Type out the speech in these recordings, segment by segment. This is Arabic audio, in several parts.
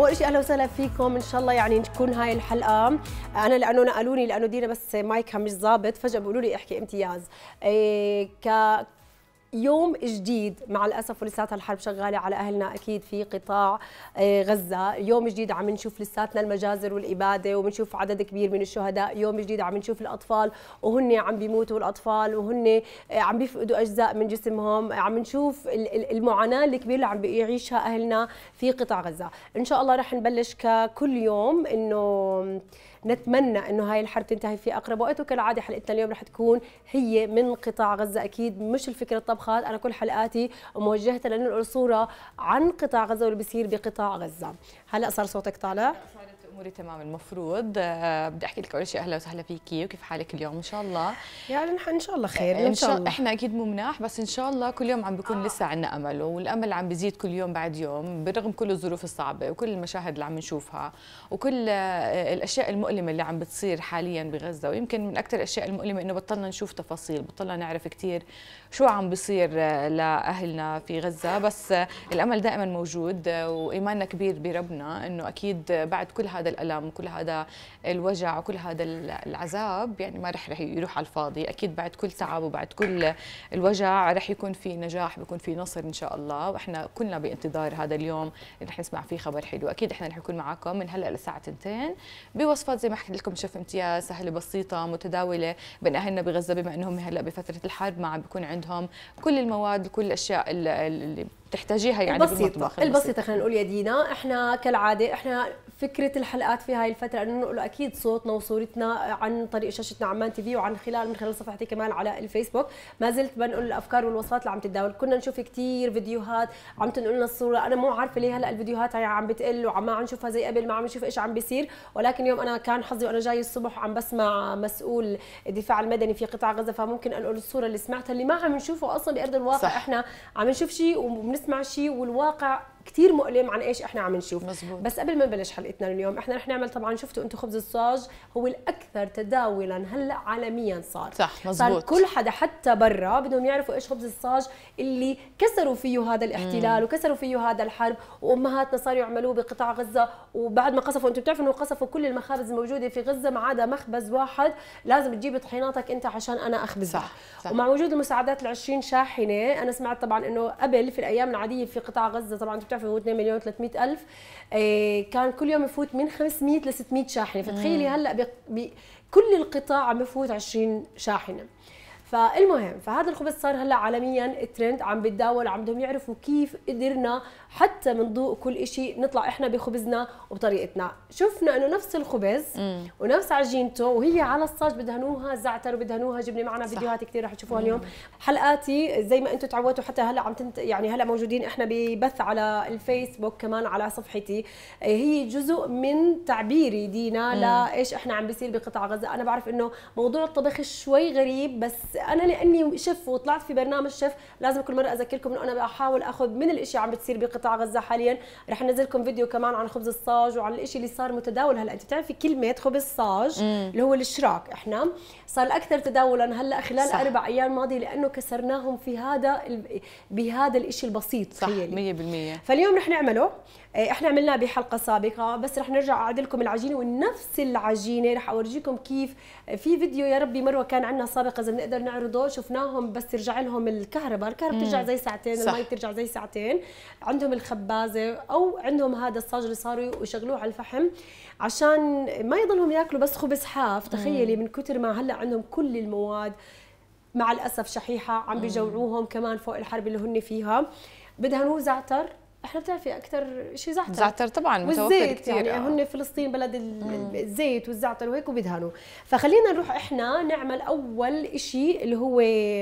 اول شيء اهلا وسهلا فيكم ان شاء الله يعني تكون هاي الحلقه انا لانه نقلوني لانه دينا بس مايكها مش ظابط فجاه بيقولوا لي احكي امتياز إيه ك يوم جديد مع الاسف ولساتها الحرب شغاله على اهلنا اكيد في قطاع آه، غزه، يوم جديد عم نشوف لساتنا المجازر والاباده وبنشوف عدد كبير من الشهداء، يوم جديد عم نشوف الاطفال وهن عم بيموتوا الاطفال وهن آه، عم بيفقدوا اجزاء من جسمهم، عم نشوف المعاناه الكبيره اللي عم بيعيشها اهلنا في قطاع غزه، ان شاء الله رح نبلش ككل يوم انه نتمنى انه هاي الحرب تنتهي في اقرب وقت وكالعاده حلقتنا اليوم رح تكون هي من قطاع غزه اكيد مش الفكره الطبخات انا كل حلقاتي موجهه لانه صوره عن قطاع غزه واللي بصير بقطاع غزه هلا صار صوتك طالع اموري تمام المفروض آه، بدي احكي لك اول شيء اهلا وسهلا فيكي وكيف حالك اليوم ان شاء الله يعني نحن ان شاء الله خير آه، ان, إن شاء الله احنا اكيد مو مناح بس ان شاء الله كل يوم عم بكون آه. لسه عندنا امل والامل عم بيزيد كل يوم بعد يوم برغم كل الظروف الصعبه وكل المشاهد اللي عم نشوفها وكل آه، الاشياء المؤلمه اللي عم بتصير حاليا بغزه ويمكن من اكثر الاشياء المؤلمه انه بطلنا نشوف تفاصيل بطلنا نعرف كثير شو عم بيصير لاهلنا في غزه بس الامل دائما موجود وايماننا كبير بربنا انه اكيد بعد كل هذا هذا الألم وكل هذا الوجع وكل هذا العذاب يعني ما رح, رح يروح على الفاضي أكيد بعد كل تعب وبعد كل الوجع رح يكون في نجاح بيكون في نصر إن شاء الله وإحنا كلنا بانتظار هذا اليوم اللي رح نسمع فيه خبر حلو أكيد إحنا رح نكون معاكم من هلأ للساعة تنتين بوصفات زي ما حكيت لكم شف امتياز سهلة بسيطة متداولة بين أهلنا بغزة بما أنهم هلأ بفترة الحرب ما عم بيكون عندهم كل المواد كل الأشياء اللي تحتاجيها يعني البسيطة البسيطة خلينا نقول يا دينا احنا كالعادة احنا فكرة الحلقات في هاي الفترة انه ننقل اكيد صوتنا وصورتنا عن طريق شاشتنا عمان تي في وعن خلال من خلال صفحتي كمان على الفيسبوك ما زلت بنقل الافكار والوصفات اللي عم تتداول كنا نشوف كثير فيديوهات عم تنقل لنا الصورة انا مو عارفة ليه هلا الفيديوهات هي عم بتقل وعم ما عم نشوفها زي قبل ما عم نشوف ايش عم بيصير ولكن يوم انا كان حظي وانا جاي الصبح عم بسمع مسؤول الدفاع المدني في قطاع غزة فممكن انقل الصورة اللي سمعتها اللي ما عم نشوفه اصلا بارض الواقع صح. احنا عم نشوف شيء بنسمع شيء والواقع كثير مؤلم عن ايش احنا عم نشوف مزبوط. بس قبل ما نبلش حلقتنا اليوم احنا رح نعمل طبعا شفتوا انتم خبز الصاج هو الاكثر تداولا هلا عالميا صار صح مزبوط. صار كل حدا حتى برا بدهم يعرفوا ايش خبز الصاج اللي كسروا فيه هذا الاحتلال مم. وكسروا فيه هذا الحرب وامهاتنا صاروا يعملوه بقطاع غزه وبعد ما قصفوا انتم بتعرفوا انه قصفوا كل المخابز الموجوده في غزه ما عدا مخبز واحد لازم تجيب طحيناتك انت عشان انا اخبزها صح. صح. ومع وجود المساعدات ال 20 شاحنه انا سمعت طبعا انه قبل في الايام العاديه في قطاع غزه طبعا انتم موقع هو 2 مليون 300 الف آه، كان كل يوم يفوت من 500 ل 600 شاحنه فتخيلي هلا بكل القطاع عم يفوت 20 شاحنه فالمهم فهذا الخبز صار هلا عالميا ترند عم بتداول عم بدهم يعرفوا كيف قدرنا حتى من ضوء كل شيء نطلع احنا بخبزنا وبطريقتنا شفنا انه نفس الخبز مم. ونفس عجينته وهي على الصاج بدهنوها زعتر وبدهنوها جبنه معنا صح. فيديوهات كثير رح تشوفوها اليوم حلقاتي زي ما انتم تعودتوا حتى هلا عم تنت يعني هلا موجودين احنا ببث على الفيسبوك كمان على صفحتي هي جزء من تعبيري دينا لايش احنا عم بيصير بقطاع غزه انا بعرف انه موضوع الطبخ شوي غريب بس انا لاني شف وطلعت في برنامج شف لازم كل مره اذكركم انه انا بحاول اخذ من الاشياء عم بتصير بقطاع غزه حاليا رح انزل لكم فيديو كمان عن خبز الصاج وعن الاشي اللي صار متداول هلا انت بتعرفي كلمه خبز صاج اللي هو الاشراك احنا صار الاكثر تداولا هلا خلال صح. اربع ايام ماضيه لانه كسرناهم في هذا ال... بهذا الاشي البسيط صح 100% فاليوم رح نعمله إيه، احنا عملناه بحلقه سابقه بس رح نرجع اعد لكم العجينه ونفس العجينه رح اورجيكم كيف في فيديو يا ربي مروه كان عندنا سابقه اذا بنقدر نعرضه شفناهم بس ترجع لهم الكهرباء الكهرباء بترجع زي ساعتين المي بترجع زي ساعتين عندهم الخبازه او عندهم هذا الصاج اللي صاروا يشغلوه على الفحم عشان ما يضلهم ياكلوا بس خبز حاف تخيلي من كثر ما هلا عندهم كل المواد مع الاسف شحيحه عم بيجوعوهم كمان فوق الحرب اللي هن فيها بدها نوز زعتر احنا بتعرفي اكثر شيء زعتر زعتر طبعا متوفر كثير يعني هن آه. فلسطين بلد الزيت والزعتر وهيك وبدهنوا فخلينا نروح احنا نعمل اول شيء اللي هو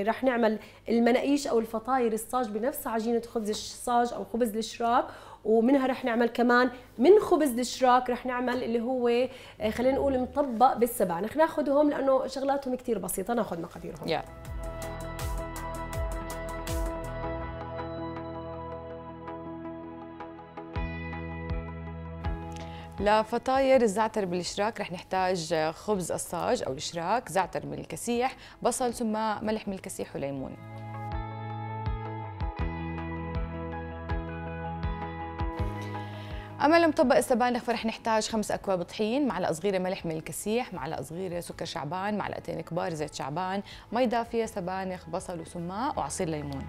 رح نعمل المناقيش او الفطاير الصاج بنفس عجينه خبز الصاج او خبز الشراك ومنها رح نعمل كمان من خبز الشراك رح نعمل اللي هو آه، خلينا نقول مطبق بالسبانخ ناخذهم لانه شغلاتهم كثير بسيطه ناخذ مقاديرهم yeah. لفطاير الزعتر بالشراك رح نحتاج خبز الصاج أو الشراك زعتر من الكسيح بصل ثم ملح من الكسيح وليمون اما لمطبق السبانخ فرح نحتاج خمس اكواب طحين معلقه صغيره ملح من الكسيح معلقه صغيره سكر شعبان معلقتين كبار زيت شعبان مي دافيه سبانخ بصل وسماق وعصير ليمون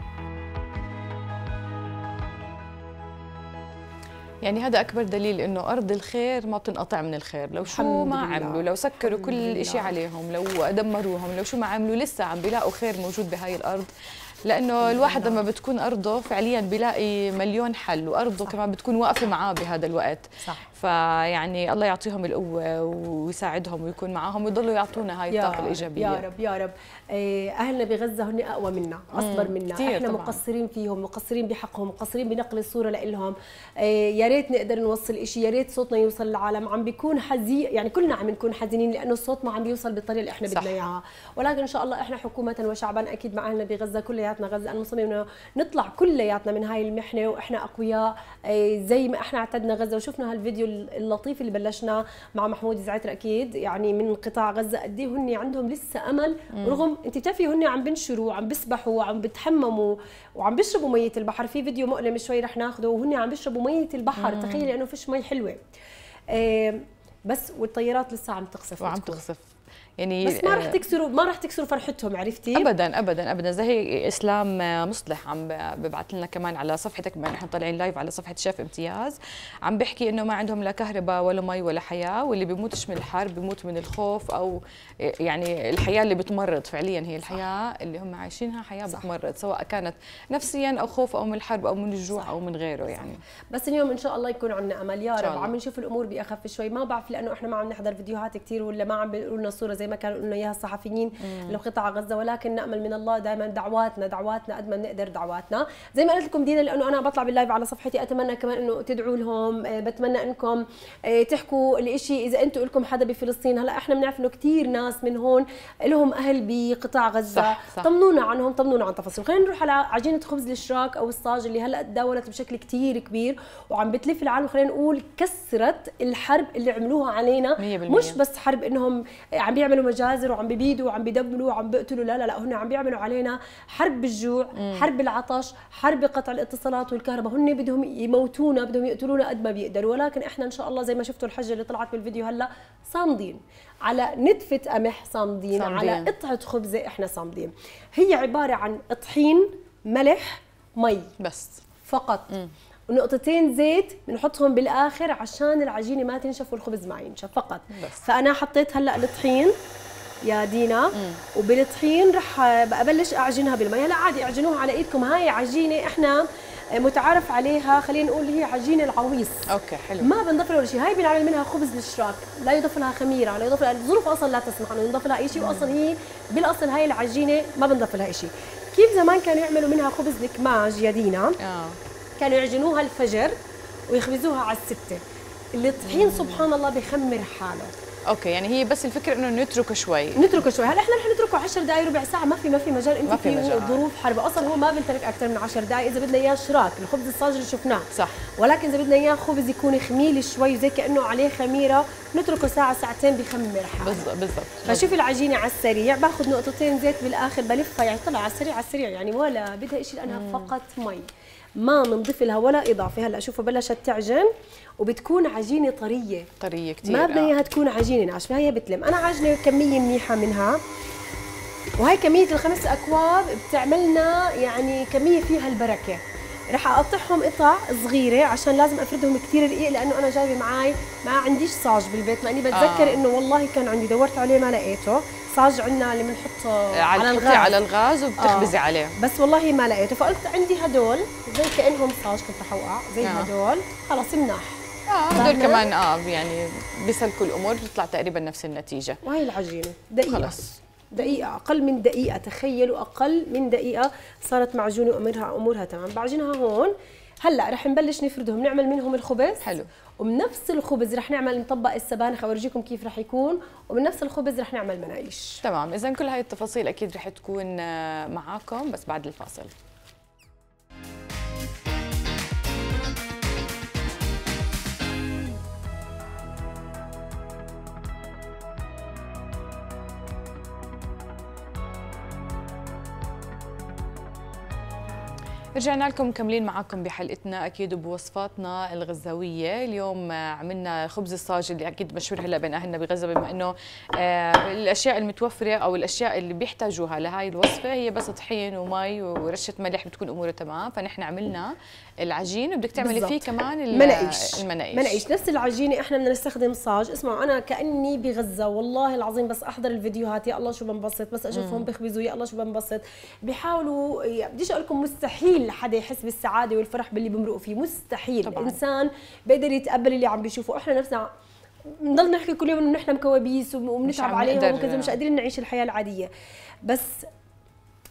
يعني هذا أكبر دليل إنه أرض الخير ما بتنقطع من الخير لو شو ما عملوا لو سكروا كل شيء عليهم لو دمروهم لو شو ما عملوا لسه عم بيلاقوا خير موجود بهاي الأرض لانه الواحد لما بتكون ارضه فعليا بيلاقي مليون حل وارضه صح. كمان بتكون واقفه معاه بهذا الوقت صح. فيعني الله يعطيهم القوه ويساعدهم ويكون معاهم ويضلوا يعطونا هاي الطاقه الايجابيه يا رب يا رب إيه، اهلنا بغزه هن اقوى منا اصبر منا احنا طبعاً. مقصرين فيهم مقصرين بحقهم مقصرين بنقل الصوره لإلهم إيه، يا ريت نقدر نوصل شيء يا ريت صوتنا يوصل للعالم عم بيكون حزين يعني كلنا عم نكون حزينين لانه الصوت ما عم بيوصل بالطريقه اللي احنا بدنا اياها ولكن ان شاء الله احنا حكومه وشعبا اكيد مع اهلنا بغزه كلياتنا غزه مصممين نطلع كلياتنا من هاي المحنه واحنا اقوياء إيه، زي ما احنا اعتدنا غزه وشفنا هالفيديو الفيديو اللطيف اللي بلشنا مع محمود زعتر اكيد يعني من قطاع غزه قد ايه هن عندهم لسه امل مم. رغم انت بتعرفي هن عم بنشروا وعم بيسبحوا وعم بتحمموا وعم بيشربوا ميه البحر في فيديو مؤلم شوي رح ناخده وهن عم بيشربوا ميه البحر تخيلي انه فيش مي حلوه بس والطيارات لسه عم تقصف وعم تقصف يعني بس ما راح آه، تكسروا ما راح تكسروا فرحتهم عرفتي ابدا ابدا ابدا زي اسلام مصلح عم ببعث لنا كمان على صفحتك بما نحن طالعين لايف على صفحه شيف امتياز عم بحكي انه ما عندهم لا كهرباء ولا مي ولا حياه واللي بيموتش من الحرب بيموت من الخوف او آه، يعني الحياه اللي بتمرض فعليا هي الحياه صح. اللي هم عايشينها حياه صح. بتمرض سواء كانت نفسيا او خوف او من الحرب او من الجوع صح. او من غيره يعني صح. بس اليوم ان شاء الله يكون عندنا امل يا رب عم نشوف الامور باخف شوي ما بعرف لانه احنا ما عم نحضر فيديوهات كثير ولا ما عم بيقولوا لنا صوره زي زي ما كانوا لنا اياها الصحفيين لقطاع غزه ولكن نامل من الله دائما دعواتنا دعواتنا قد ما بنقدر دعواتنا زي ما قلت لكم دينا لانه انا بطلع باللايف على صفحتي اتمنى كمان انه تدعوا لهم آه، بتمنى انكم آه، تحكوا الشيء اذا انتم لكم حدا بفلسطين هلا احنا بنعرف انه كثير ناس من هون لهم اهل بقطاع غزه صح صح. طمنونا عنهم طمنونا عن تفاصيل خلينا نروح على عجينه خبز الاشراك او الصاج اللي هلا تداولت بشكل كثير كبير وعم بتلف العالم خلينا نقول كسرت الحرب اللي عملوها علينا 100%. مش بس حرب انهم آه، عم بيعملوا بيعملوا مجازر وعم بيبيدوا وعم بيدمروا وعم بيقتلوا لا لا لا هن عم بيعملوا علينا حرب بالجوع مم. حرب العطش حرب قطع الاتصالات والكهرباء هن بدهم يموتونا بدهم يقتلونا قد ما بيقدروا ولكن احنا ان شاء الله زي ما شفتوا الحجه اللي طلعت بالفيديو هلا صامدين على نتفه قمح صامدين, صامدين. على قطعه خبزه احنا صامدين هي عباره عن طحين ملح مي بس فقط مم. ونقطتين زيت بنحطهم بالاخر عشان العجينه ما تنشف والخبز ما ينشف فقط بس. فانا حطيت هلا الطحين يا دينا مم. وبالطحين رح ببلش اعجنها بالماء هلا عادي اعجنوها على ايدكم هاي عجينه احنا متعارف عليها خلينا نقول هي عجينه العويص اوكي حلو ما بنضيف لها ولا شيء هاي بنعمل منها خبز للشراك لا يضاف لها خميره لا يضاف لها الظروف اصلا لا تسمح انه ينضاف لها اي شيء واصلا هي بالاصل هاي العجينه ما بنضاف لها شيء كيف زمان كانوا يعملوا منها خبز الكماج يا دينا اه كانوا يعجنوها الفجر ويخبزوها على الستة الطحين سبحان الله بخمر حاله اوكي يعني هي بس الفكره انه نتركه شوي نتركه شوي هلا احنا رح نتركه 10 دقائق ربع ساعه ما في ما في مجال انت ما في مجال. ظروف حرب اصلا هو ما بنترك اكثر من 10 دقائق اذا بدنا اياه شراك الخبز الصاجر شفناه صح ولكن اذا بدنا اياه خبز يكون خميل شوي زي كانه عليه خميره نتركه ساعه ساعتين بخمر حاله بالضبط فشوف العجينه على السريع باخذ نقطتين زيت بالاخر بلفها يعني طلع على السريع على السريع يعني ولا بدها شيء لانها فقط مي ما بنضيف لها ولا اضافه هلا شوفوا بلشت تعجن وبتكون عجينه طريه طريه كثير ما بدنا آه. اياها تكون عجينه ناشفه هي بتلم انا عجنه كميه منيحه منها وهي كميه الخمس اكواب بتعملنا يعني كميه فيها البركه رح اقطعهم قطع صغيره عشان لازم افردهم كثير رقيق لانه انا جايبه معي ما عنديش صاج بالبيت مع اني بتذكر آه. انه والله كان عندي دورت عليه ما لقيته صاج عندنا اللي بنحطه آه، على الغاز على الغاز وبتخبزي آه. عليه بس والله ما لقيته فقلت عندي هدول زي كانهم صاج كنت حوقع زي آه. هدول خلص مناح اه هدول كمان اه يعني بيسلكوا الامور بتطلع تقريبا نفس النتيجه وهي العجينه دقيقه خلص دقيقة أقل من دقيقة تخيلوا أقل من دقيقة صارت معجونة وأمورها أمورها تمام بعجنها هون هلا رح نبلش نفردهم نعمل منهم الخبز حلو ومن نفس الخبز رح نعمل نطبق السبانخ اورجيكم كيف رح يكون ومن نفس الخبز رح نعمل مناقيش تمام اذا كل هاي التفاصيل اكيد رح تكون آه، معاكم بس بعد الفاصل رجعنا لكم مكملين معكم بحلقتنا اكيد بوصفاتنا الغزاويه اليوم آه، عملنا خبز الصاج اللي اكيد مشهور هلا بين اهلنا بغزه بما انه آه، الاشياء المتوفره او الاشياء اللي بيحتاجوها لهي الوصفه هي بس طحين ومي ورشه ملح بتكون اموره تمام فنحن عملنا العجين وبدك تعملي فيه كمان المناقيش المناقيش مناقيش نفس العجينه احنا بدنا نستخدم صاج اسمعوا انا كاني بغزه والله العظيم بس احضر الفيديوهات يا الله شو بنبسط بس اشوفهم بخبزوا يا الله شو بنبسط بيحاولوا بديش اقول لكم مستحيل حدا يحس بالسعاده والفرح باللي بمرقوا فيه مستحيل طبعاً. الانسان بيقدر يتقبل اللي عم بيشوفه احنا نفسنا بنضل نحكي كل يوم انه نحن مكوابيس وبنتعب عليهم وكذا مش قادرين نعيش الحياه العاديه بس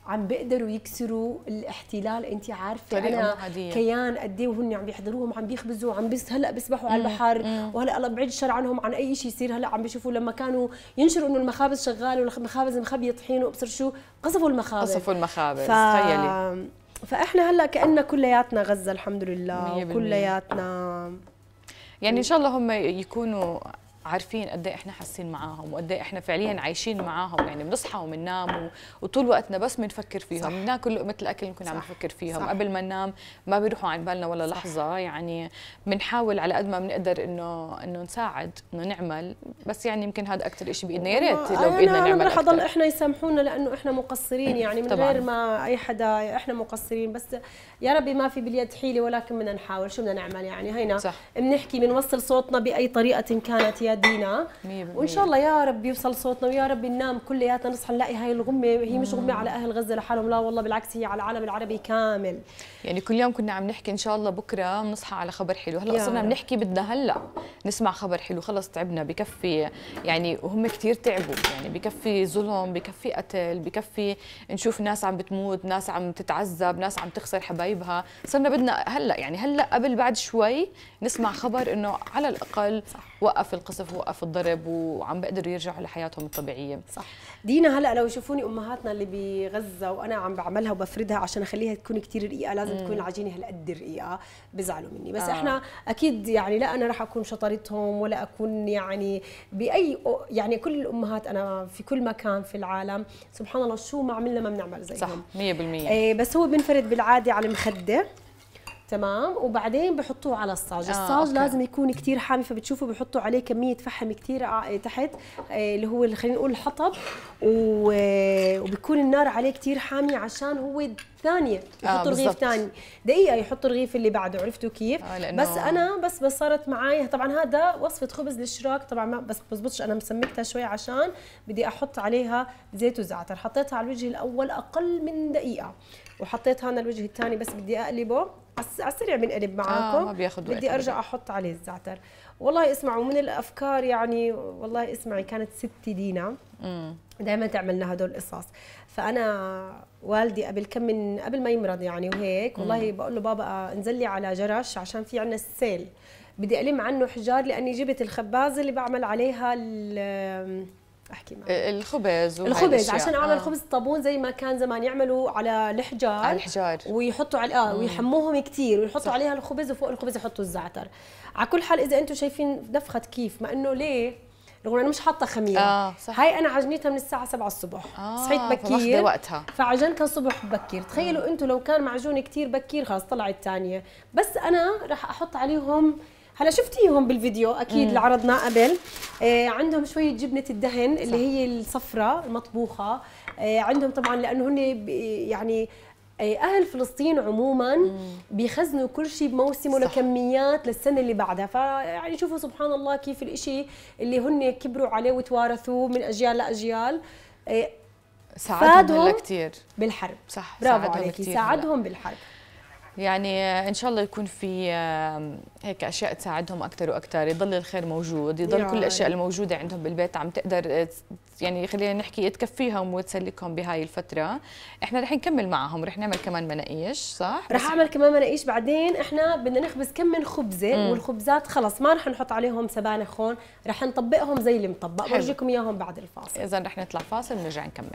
عم بيقدروا يكسروا الاحتلال انت عارفه انا كيان قد ايه وهم عم بيحضروهم عم بيخبزوا عم بس هلا بيسبحوا على البحر وهلا الله بعيد الشر عنهم عن اي شيء يصير هلا عم بيشوفوا لما كانوا ينشروا انه المخابز شغاله والمخابز مخبيه طحين وابصر شو قصفوا المخابز قصفوا المخابز ف... تخيلي فاحنا هلا كاننا كلياتنا غزه الحمد لله كلياتنا يعني ان شاء الله هم يكونوا عارفين قد إيه احنا حاسين معاهم وقد إيه احنا فعليا عايشين معاهم يعني بنصحى وبننام وطول وقتنا بس بنفكر فيهم بناكل مثل الاكل اللي كنا عم نفكر فيهم صح. قبل ما ننام ما بيروحوا عن بالنا ولا صح. لحظه يعني بنحاول على قد ما بنقدر انه انه نساعد انه نعمل بس يعني يمكن هذا اكثر شيء بايدنا يا ريت لو بايدنا نعمل انا رح اضل احنا يسامحونا لانه احنا مقصرين يعني من غير ما اي حدا احنا مقصرين بس يا ربي ما في باليد حيله ولكن بدنا نحاول شو بدنا نعمل يعني هينا بنحكي بنوصل صوتنا باي طريقه كانت يا دينا وان شاء الله يا رب يوصل صوتنا ويا رب ننام كلياتنا نصحى نلاقي هاي الغمه هي مش غمه على اهل غزه لحالهم لا والله بالعكس هي على العالم العربي كامل يعني كل يوم كنا عم نحكي ان شاء الله بكره بنصحى على خبر حلو هلا صرنا بنحكي بدنا هلا نسمع خبر حلو خلص تعبنا بكفي يعني وهم كثير تعبوا يعني بكفي ظلم بكفي قتل بكفي نشوف ناس عم بتموت ناس عم تتعذب ناس عم تخسر حبايبها صرنا بدنا هلا يعني هلا قبل بعد شوي نسمع خبر انه على الاقل صح. وقف القصف للاسف وقف الضرب وعم بقدروا يرجعوا لحياتهم الطبيعيه صح دينا هلا لو يشوفوني امهاتنا اللي بغزه وانا عم بعملها وبفردها عشان اخليها تكون كثير رقيقه لازم مم. تكون العجينه هالقد رقيقه بزعلوا مني بس آه. احنا اكيد يعني لا انا راح اكون شطارتهم ولا اكون يعني باي يعني كل الامهات انا في كل مكان في العالم سبحان الله شو ما عملنا ما بنعمل زيهم صح 100% آه، بس هو بينفرد بالعاده على المخده تمام وبعدين بحطوه على الصاج آه الصاج أوكي. لازم يكون كثير حامي فبتشوفوا بحطوا عليه كميه فحم كثير آه، تحت آه، اللي هو خلينا نقول الحطب آه، وبكون النار عليه كثير حامي عشان هو ثانيه يحطوا آه رغيف ثاني دقيقه يحطوا الرغيف اللي بعده عرفتوا كيف آه لأنه... بس انا بس بس صارت معي طبعا هذا وصفه خبز للشراك طبعا ما بس بزبطش انا مسمكتها شوي عشان بدي احط عليها زيت وزعتر حطيتها على الوجه الاول اقل من دقيقه وحطيت هنا الوجه الثاني بس بدي اقلبه على السريع بنقلب آه، معاكم آه ما وقت بدي ارجع احط عليه الزعتر والله اسمعوا من الافكار يعني والله اسمعي كانت ستي دينا دائما تعملنا هدول القصص فانا والدي قبل كم من قبل ما يمرض يعني وهيك والله بقول له بابا انزل لي على جرش عشان في عندنا السيل بدي الم عنه حجار لاني جبت الخبازه اللي بعمل عليها احكي معك الخبز الخبز عشان اعمل آه. خبز طابون زي ما كان زمان يعملوا على الحجار على الحجار ويحطوا على اه ويحموهم كثير ويحطوا صح. عليها الخبز وفوق الخبز يحطوا الزعتر على كل حال اذا انتم شايفين نفخه كيف ما انه ليه رغم انا مش حاطه خميره آه صح. هاي انا عجنيتها من الساعه 7 الصبح آه صحيت بكير وقتها فعجنتها الصبح بكير تخيلوا انتم لو كان معجون كثير بكير خلاص طلعت الثانيه بس انا راح احط عليهم هلا شفتيهم بالفيديو اكيد اللي عرضناه قبل آه عندهم شويه جبنه الدهن اللي صح. هي الصفراء المطبوخه آه عندهم طبعا لانه هن يعني اهل فلسطين عموما بيخزنوا كل شيء بموسمه لكميات للسنه اللي بعدها فيعني شوفوا سبحان الله كيف الإشي اللي هن كبروا عليه وتوارثوه من اجيال لاجيال ساعدهم كثير بالحرب صح برافو عليكي ساعدهم بالحرب يعني ان شاء الله يكون في هيك اشياء تساعدهم اكثر واكثر يضل الخير موجود يضل يعني. كل الاشياء الموجوده عندهم بالبيت عم تقدر آه، يعني خلينا نحكي تكفيهم وتسلكهم بهاي الفتره احنا رح نكمل معهم رح نعمل كمان مناقيش صح رح اعمل كمان مناقيش بعدين احنا بدنا نخبز كم من خبزه مم. والخبزات خلص ما رح نحط عليهم سبانخ هون رح نطبقهم زي اللي مطبق بورجيكم اياهم بعد الفاصل اذا رح نطلع فاصل ونرجع نكمل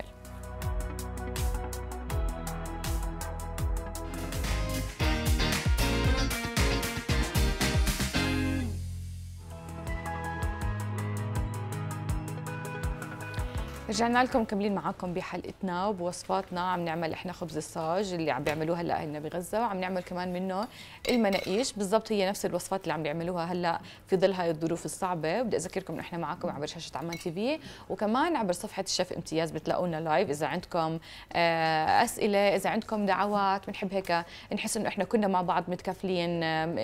رجعنا لكم مكملين معاكم بحلقتنا وبوصفاتنا عم نعمل احنا خبز الصاج اللي عم بيعملوه هلا اهلنا بغزه وعم نعمل كمان منه المناقيش بالضبط هي نفس الوصفات اللي عم بيعملوها هلا في ظل هاي الظروف الصعبه بدي اذكركم انه احنا معاكم عبر شاشه عمان تي في وكمان عبر صفحه الشيف امتياز بتلاقونا لايف اذا عندكم آه، اسئله اذا عندكم دعوات بنحب هيك نحس انه احنا كنا مع بعض متكافلين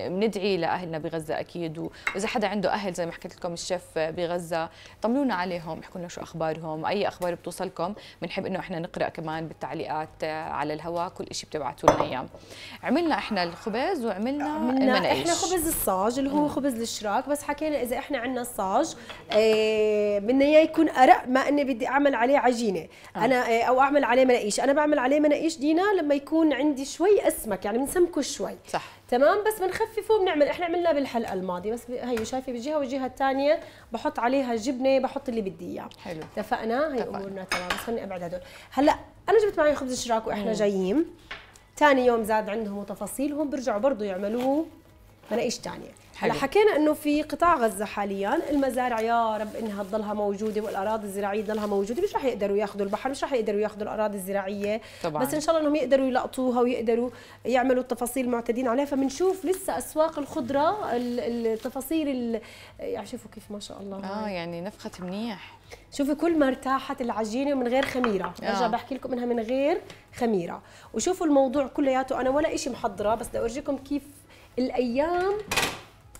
بندعي لاهلنا بغزه اكيد واذا حدا عنده اهل زي ما حكيت لكم الشيف بغزه طمنونا عليهم احكوا لنا شو اخبارهم اي اخبار بتوصلكم بنحب انه احنا نقرا كمان بالتعليقات آه، على الهواء كل شيء بتبعتوا لنا اياه عملنا احنا الخبز وعملنا المناقيش احنا خبز الصاج اللي هو خبز الاشراك بس حكينا اذا احنا عندنا الصاج آه، بدنا اياه يكون ارق ما اني بدي اعمل عليه عجينه آه. انا او اعمل عليه مناقيش انا بعمل عليه مناقيش دينا لما يكون عندي شوي اسمك يعني بنسمكه شوي صح تمام بس بنخففه بنعمل احنا عملناه بالحلقه الماضيه بس هي شايفه بالجهه والجهه الثانيه بحط عليها جبنه بحط اللي بدي اياه حلو اتفقنا هي طبعا. امورنا تمام بس خليني ابعد هدول هلا انا جبت معي خبز شراك واحنا مم. جايين ثاني يوم زاد عندهم وتفاصيلهم بيرجعوا برضه يعملوه مناقيش ثانيه حلو. لحكينا انه في قطاع غزه حاليا المزارع يا رب انها تضلها موجوده والاراضي الزراعيه تضلها موجوده مش رح يقدروا ياخذوا البحر مش رح يقدروا ياخذوا الاراضي الزراعيه طبعا. بس ان شاء الله انهم يقدروا يلقطوها ويقدروا يعملوا التفاصيل معتدين عليها فبنشوف لسه اسواق الخضره التفاصيل يعني شوفوا كيف ما شاء الله اه يعني نفخت منيح شوفي كل ما ارتاحت العجينه من غير خميره آه. برجع بحكي لكم انها من غير خميره وشوفوا الموضوع كلياته انا ولا شيء محضره بس بدي اورجيكم كيف الايام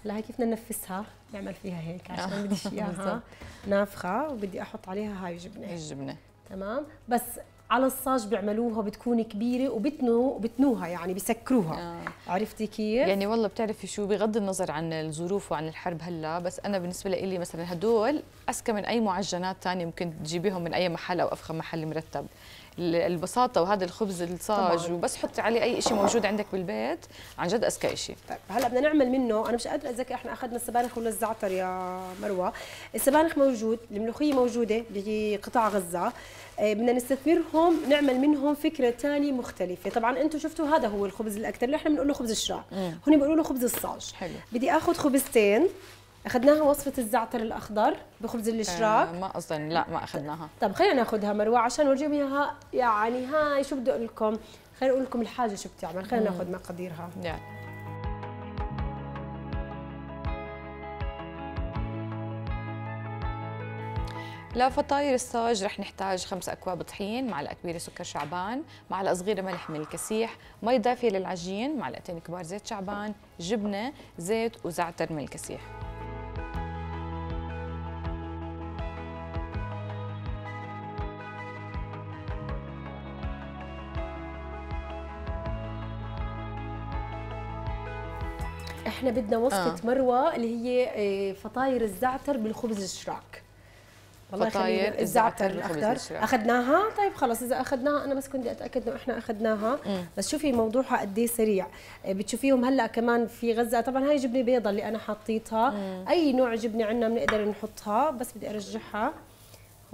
هلا هي كيف بدنا ننفسها نعمل فيها هيك آه. عشان بدي اياها نافخه وبدي احط عليها هاي الجبنه الجبنه تمام بس على الصاج بيعملوها بتكون كبيره وبتنو بتنوها يعني بسكروها آه. عرفتي كيف يعني والله بتعرفي شو بغض النظر عن الظروف وعن الحرب هلا بس انا بالنسبه لي مثلا هدول اسكى من اي معجنات ثانيه ممكن تجيبيهم من اي محل او افخم محل مرتب البساطه وهذا الخبز الصاج وبس حطي عليه اي شيء موجود عندك بالبيت عن جد اذكى شيء طيب هلا بدنا نعمل منه انا مش قادره اتذكر احنا اخذنا السبانخ ولا الزعتر يا مروه السبانخ موجود الملوخيه موجوده بقطاع غزه آه، بدنا نستثمرهم نعمل منهم فكره ثانيه مختلفه طبعا انتم شفتوا هذا هو الخبز الاكثر اللي احنا بنقول له خبز الشراع هون بيقولوا له خبز الصاج حلو بدي اخذ خبزتين اخذناها وصفه الزعتر الاخضر بخبز الاشراك آه، ما اظن لا ما اخذناها طب خلينا ناخذها مروه عشان نورجيهم اياها يعني هاي شو بدي اقول لكم خلينا اقول لكم الحاجه شو بتعمل خلينا ناخذ مقاديرها يلا لفطاير الصاج رح نحتاج خمس أكواب طحين، معلقة كبيرة سكر شعبان، معلقة صغيرة ملح من الكسيح، مي دافية للعجين، معلقتين كبار زيت شعبان، جبنة، زيت وزعتر من الكسيح. احنا بدنا وصفه آه. مروه اللي هي آه، فطاير الزعتر بالخبز الشراك والله فطاير الزعتر الاخضر اخذناها طيب خلص اذا اخذناها انا بس كنت اتاكد انه احنا اخذناها بس شوفي موضوعها قد ايه سريع آه، بتشوفيهم هلا كمان في غزه طبعا هاي جبنه بيضة اللي انا حطيتها اي نوع جبنه عندنا بنقدر نحطها بس بدي ارجعها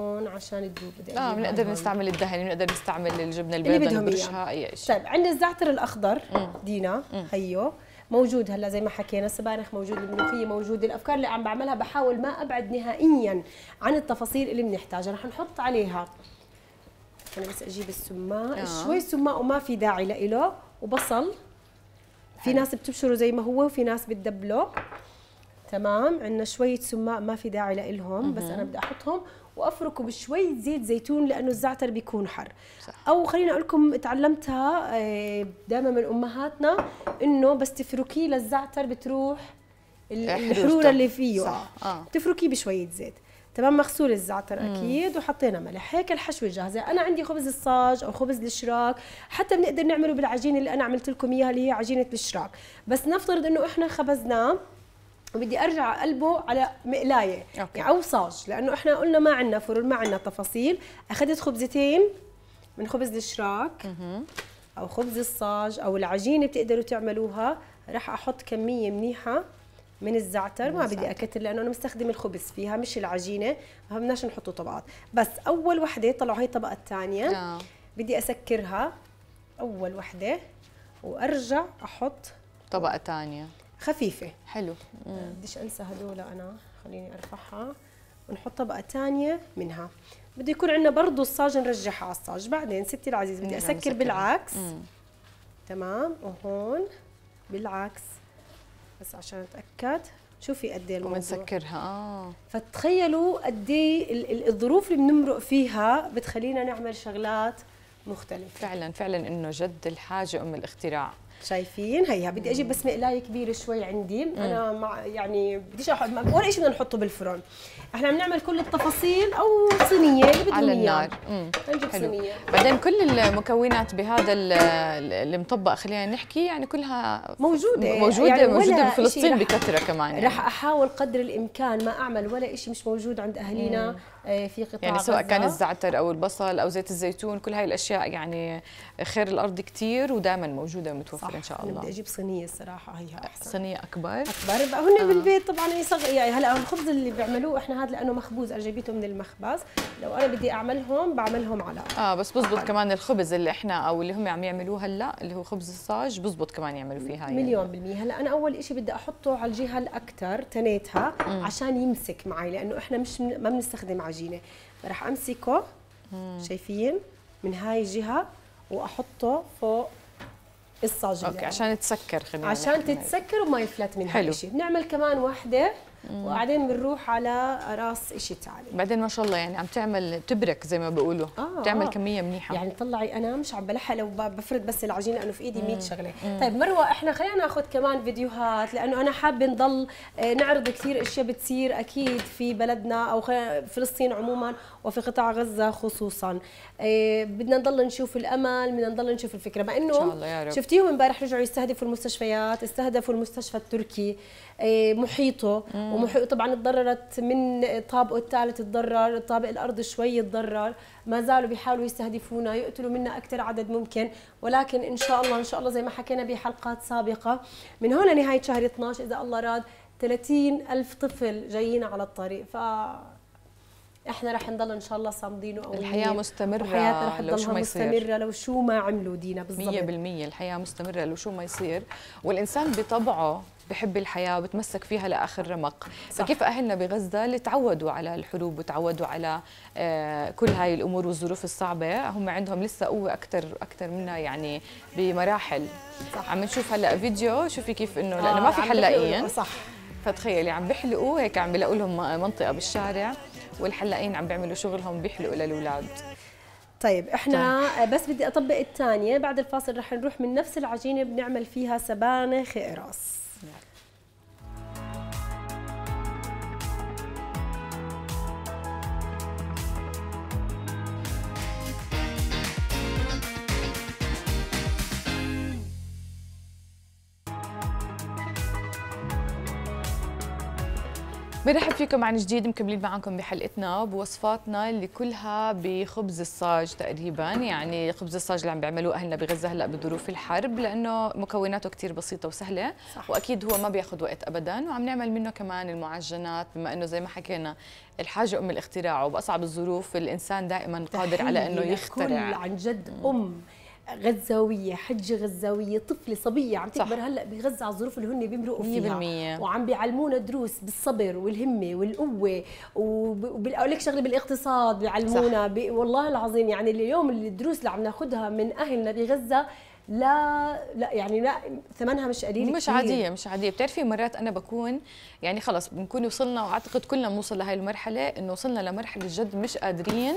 هون عشان تذوب بدي اه بنقدر نستعمل الدهن بنقدر نستعمل الجبنه البيضاء اللي بدهم اياها آه، اي شيء طيب عندنا الزعتر الاخضر مم. دينا مم. هيو موجود هلا زي ما حكينا السبانخ موجود الملوخيه موجود الافكار اللي عم بعملها بحاول ما ابعد نهائيا عن التفاصيل اللي بنحتاجها رح نحط عليها انا بس اجيب السماء آه. شوي سماء وما في داعي لإله وبصل في ناس بتبشره زي ما هو وفي ناس بتدبله تمام عندنا شويه سماء ما في داعي لإلهم بس انا بدي احطهم وافركه بشوي زيت زيتون لانه الزعتر بيكون حر صح. او خليني اقول لكم تعلمتها آه، دائما من امهاتنا انه بس تفركيه للزعتر بتروح الحروره اللي فيه صح. آه. آه. تفركيه بشويه زيت تمام مغسول الزعتر اكيد وحطينا ملح هيك الحشوه جاهزه انا عندي خبز الصاج او خبز الشراك حتى بنقدر نعمله بالعجينه اللي انا عملت لكم اياها اللي هي عجينه الشراك بس نفترض انه احنا خبزناه وبدي ارجع قلبه على مقلايه يعني او صاج لانه احنا قلنا ما عندنا فرن ما عندنا تفاصيل اخذت خبزتين من خبز الشراك او خبز الصاج او العجينه بتقدروا تعملوها راح احط كميه منيحه من الزعتر ما بدي اكتر لانه انا مستخدم الخبز فيها مش العجينه ما بدناش نحطه طبقات بس اول وحده طلعوا هي الطبقه الثانيه آه. بدي اسكرها اول وحده وارجع احط طبقه ثانيه خفيفه حلو آه، بديش انسى هدول انا خليني ارفعها ونحط طبقه ثانيه منها بده يكون عندنا برضه الصاج نرجعها على الصاج بعدين ستي العزيز بدي اسكر بالعكس مم. تمام وهون بالعكس بس عشان اتاكد شوفي قد ايه الموضوع ونسكرها اه فتخيلوا قد ايه الظروف اللي بنمرق فيها بتخلينا نعمل شغلات مختلفة فعلا فعلا انه جد الحاجة ام الاختراع شايفين هيها بدي اجيب بس مقلايه كبيره شوي عندي مم. انا مع يعني بديش احط ولا شيء بدنا نحطه بالفرن احنا بنعمل كل التفاصيل او صينيه اللي بدهم على النار نجيب صينيه بعدين كل المكونات بهذا المطبق خلينا نحكي يعني كلها موجوده موجوده يعني موجوده بفلسطين بكثره كمان يعني. رح احاول قدر الامكان ما اعمل ولا شيء مش موجود عند اهالينا آه، في قطاع يعني سواء غزة. كان الزعتر او البصل او زيت الزيتون كل هاي الاشياء يعني خير الارض كثير ودائما موجوده ومتوفره ان شاء الله بدي اجيب صينيه الصراحه هي احسن صينيه اكبر اكبر بقى هن آه. بالبيت طبعا صغ... يعني هلا الخبز اللي بيعملوه احنا هذا لانه مخبوز انا جايبيته من المخبز لو انا بدي اعملهم بعملهم على اه بس بزبط كمان الخبز اللي احنا او اللي هم عم يعملوه هلا اللي هو خبز الصاج بزبط كمان يعملوا فيها هاي يعني. مليون بالمية هلا انا اول شيء بدي احطه على الجهه الاكثر تنيتها عشان يمسك معي لانه احنا مش ما بنستخدم العجينه راح امسكه شايفين من هاي الجهه واحطه فوق الصاجه اوكي عشان تسكر خلينا عشان تتسكر وما يفلت من هالشيء بنعمل كمان وحده وبعدين بنروح على راس شيء ثاني بعدين ما شاء الله يعني عم تعمل تبرك زي ما بيقولوا آه بتعمل آه. كميه منيحه يعني طلعي انا مش عم بلحق لو بفرد بس العجينه انه في ايدي 100 شغله مم. طيب مروه احنا خلينا ناخذ كمان فيديوهات لانه انا حابه نضل آه، نعرض كثير اشياء بتصير اكيد في بلدنا او فلسطين عموما وفي قطاع غزه خصوصا آه، بدنا نضل نشوف الامل بدنا نضل نشوف الفكره مع انه إن شاء الله يا رب. شفتيهم امبارح رجعوا يستهدفوا المستشفيات استهدفوا المستشفى التركي إيه، محيطه ومحيطه طبعا تضررت من طابقه الثالث تضرر الطابق الارضي شوي تضرر ما زالوا بيحاولوا يستهدفونا يقتلوا منا اكثر عدد ممكن ولكن ان شاء الله ان شاء الله زي ما حكينا بحلقات سابقه من هون لنهايه شهر 12 اذا الله راد 30 ألف طفل جايين على الطريق ف احنا رح نضل ان شاء الله صامدين وقويين الحياه مستمره حياتنا رح لو شو ما يصير مستمره لو شو ما عملوا دينا بالضبط 100% الحياه مستمره لو شو ما يصير والانسان بطبعه بحب الحياه وبتمسك فيها لاخر رمق صح. فكيف اهلنا بغزه اللي تعودوا على الحروب وتعودوا على آه، كل هاي الامور والظروف الصعبه هم عندهم لسه قوه اكثر اكثر منا يعني بمراحل صح. عم نشوف هلا فيديو شوفي كيف انه لانه آه، ما في حلاقين صح فتخيلي عم بيحلقوا هيك عم بيلاقوا لهم منطقه بالشارع والحلاقين عم بيعملوا شغلهم بيحلقوا للاولاد طيب احنا طيب. آه، بس بدي اطبق الثانيه بعد الفاصل رح نروح من نفس العجينه بنعمل فيها سبانخ قراص برحب فيكم عن جديد مكملين معكم بحلقتنا بوصفاتنا اللي كلها بخبز الصاج تقريبا يعني خبز الصاج اللي عم بيعملوه اهلنا بغزه هلا بظروف الحرب لانه مكوناته كثير بسيطه وسهله صح. واكيد هو ما بياخذ وقت ابدا وعم نعمل منه كمان المعجنات بما انه زي ما حكينا الحاجه ام الاختراع وباصعب الظروف الانسان دائما قادر على انه يخترع عن جد ام غزاويه حجه غزاويه طفله صبيه عم تكبر هلا بغزه على الظروف اللي هن بيمرقوا فيها 100% وعم بيعلمونا دروس بالصبر والهمه والقوه وبقول لك شغله بالاقتصاد بيعلمونا بي والله العظيم يعني اليوم الدروس اللي عم ناخذها من اهلنا بغزه لا لا يعني لا ثمنها مش قليل مش كتير. عاديه مش عاديه بتعرفي مرات انا بكون يعني خلص بنكون وصلنا واعتقد كلنا بنوصل لهي المرحله انه وصلنا لمرحله جد مش قادرين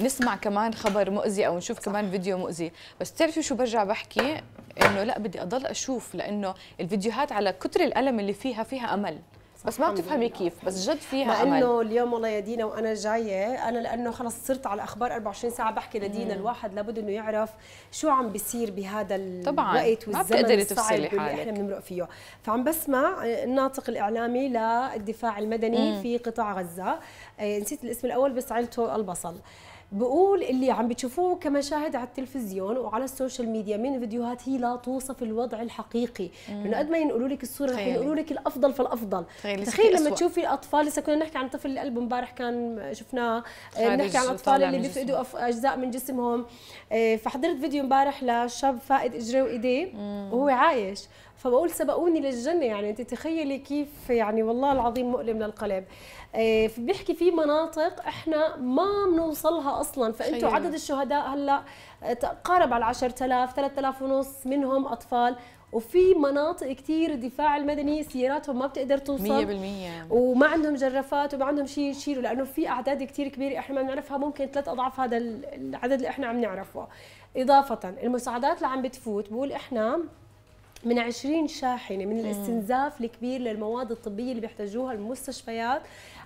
نسمع كمان خبر مؤذي او نشوف صح. كمان فيديو مؤذي بس بتعرفي شو برجع بحكي انه لا بدي اضل اشوف لانه الفيديوهات على كتر الالم اللي فيها فيها امل بس ما بتفهمي كيف بس جد فيها مع انه اليوم والله يا دينا وانا جايه انا لانه خلص صرت على اخبار 24 ساعه بحكي لدينا الواحد لابد انه يعرف شو عم بيصير بهذا الوقت طبعا والزمن الصعب اللي احنا بنمرق فيه فعم بسمع الناطق الاعلامي للدفاع المدني مم. في قطاع غزه آه، نسيت الاسم الاول بس عيلته البصل بقول اللي عم بتشوفوه كمشاهد على التلفزيون وعلى السوشيال ميديا من فيديوهات هي لا توصف الوضع الحقيقي انه قد ما ينقلوا لك الصوره رح ينقلوا لك الافضل فالافضل تخيل لما تشوفي الاطفال لسه كنا نحكي عن طفل القلب امبارح كان شفناه آه، نحكي عن الاطفال اللي بيفقدوا اجزاء من جسمهم آه، فحضرت فيديو امبارح لشاب فائد اجريه وايديه وهو عايش فبقول سبقوني للجنه يعني انت تخيلي كيف يعني والله العظيم مؤلم للقلب آه، بيحكي في مناطق احنا ما بنوصلها اصلا فانتوا عدد الشهداء هلا آه، تقارب على 10000 3000 ونص منهم اطفال وفي مناطق كثير الدفاع المدني سياراتهم ما بتقدر توصل 100% وما عندهم جرافات وما عندهم شيء يشيلوا لانه في اعداد كثير كبيره احنا ما بنعرفها ممكن ثلاث اضعاف هذا العدد اللي احنا عم نعرفه اضافه المساعدات اللي عم بتفوت بقول احنا من 20 شاحنه من الاستنزاف الكبير للمواد الطبيه اللي بيحتاجوها المستشفيات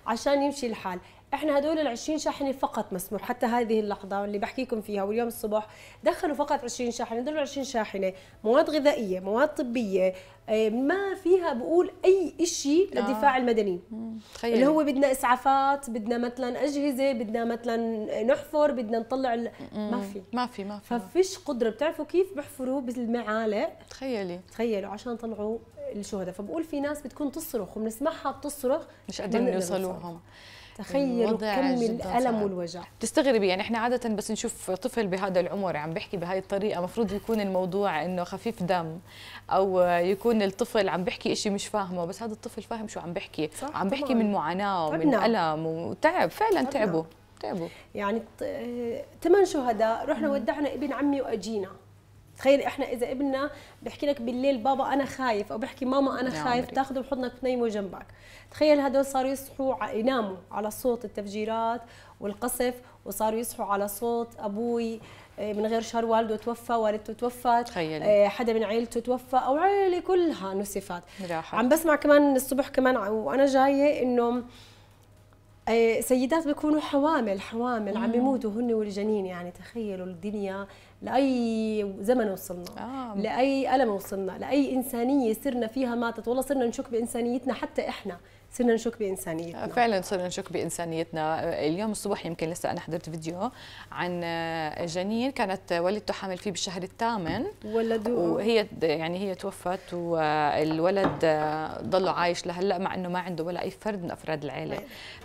عشان يمشي الحال احنا هدول ال 20 شاحنه فقط مسموح حتى هذه اللحظه اللي بحكيكم فيها واليوم الصبح دخلوا فقط 20 شاحنه هدول 20 شاحنه مواد غذائيه مواد طبيه آه، ما فيها بقول اي شيء آه. للدفاع المدني خيالي. اللي هو بدنا اسعافات بدنا مثلا اجهزه بدنا مثلا نحفر بدنا نطلع ال... ما في ما في ما في ففيش قدره بتعرفوا كيف بحفروا بالمعالق تخيلي تخيلوا عشان طلعوا الشهداء فبقول في ناس بتكون تصرخ وبنسمعها بتصرخ مش قادرين يوصلوهم تخيل كم الالم والوجع تستغربي يعني احنا عاده بس نشوف طفل بهذا العمر عم بيحكي بهاي الطريقه مفروض يكون الموضوع انه خفيف دم او يكون الطفل عم بيحكي شيء مش فاهمه بس هذا الطفل فاهم شو عم بيحكي عم بيحكي من معاناه ومن الم وتعب فعلا تعبوا تعبوا يعني ثمان آه، شهداء رحنا ودعنا ابن عمي واجينا تخيل احنا اذا ابننا بيحكي لك بالليل بابا انا خايف او بيحكي ماما انا نعم. خايف تاخذه بحضنك وتنيمه جنبك تخيل هدول صاروا يصحوا يناموا على صوت التفجيرات والقصف وصاروا يصحوا على صوت ابوي آه، من غير شر والده توفى والدته توفت تخيلي. آه، حدا من عيلته توفى او عائله كلها نسفت راحت. عم بسمع كمان الصبح كمان وانا جايه انه آه، سيدات بيكونوا حوامل حوامل مم. عم بيموتوا هن والجنين يعني تخيلوا الدنيا لاي زمن وصلنا آه. لاي الم وصلنا لاي انسانيه صرنا فيها ماتت والله صرنا نشك بانسانيتنا حتى احنا صرنا نشك بانسانيتنا آه، فعلا صرنا نشك بانسانيتنا آه، اليوم الصبح يمكن لسه انا حضرت فيديو عن آه، جنين كانت والدته حامل فيه بالشهر الثامن ولدوه وهي يعني هي توفت والولد ضله عايش لهلا مع انه ما عنده ولا اي فرد من افراد العائله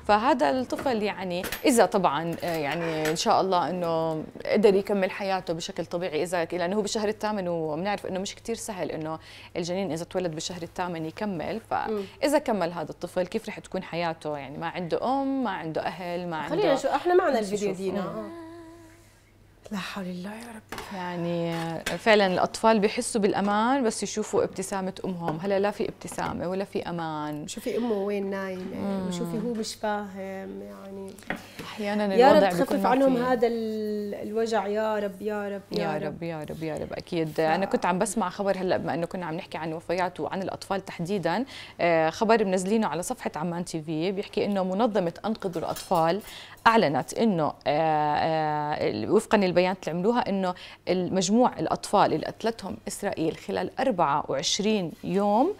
فهذا الطفل يعني اذا طبعا يعني ان شاء الله انه قدر يكمل حياته بشكل طبيعي اذا لانه هو بالشهر الثامن وبنعرف انه مش كثير سهل انه الجنين اذا تولد بالشهر الثامن يكمل فاذا كمل هذا الطفل طفل كيف رح تكون حياته يعني ما عنده ام ما عنده اهل ما عنده خلينا شو احنا معنا الفيديو دينا لا حول الله يا رب يعني فعلا الاطفال بيحسوا بالامان بس يشوفوا ابتسامه امهم هلا لا في ابتسامه ولا في امان شوفي امه وين نايمه وشوفي هو مش فاهم يعني احيانا يا رب تخفف عنهم هذا الوجع يا رب يا رب يا, يا رب, رب يا رب يا رب اكيد ف... انا كنت عم بسمع خبر هلا بما انه كنا عم نحكي عن وفيات وعن الاطفال تحديدا آه، خبر منزلينه على صفحه عمان تي في بيحكي انه منظمه انقذوا الاطفال اعلنت انه آه، آه، وفقا للبيانات اللي عملوها انه مجموع الاطفال اللي قتلتهم اسرائيل خلال 24 يوم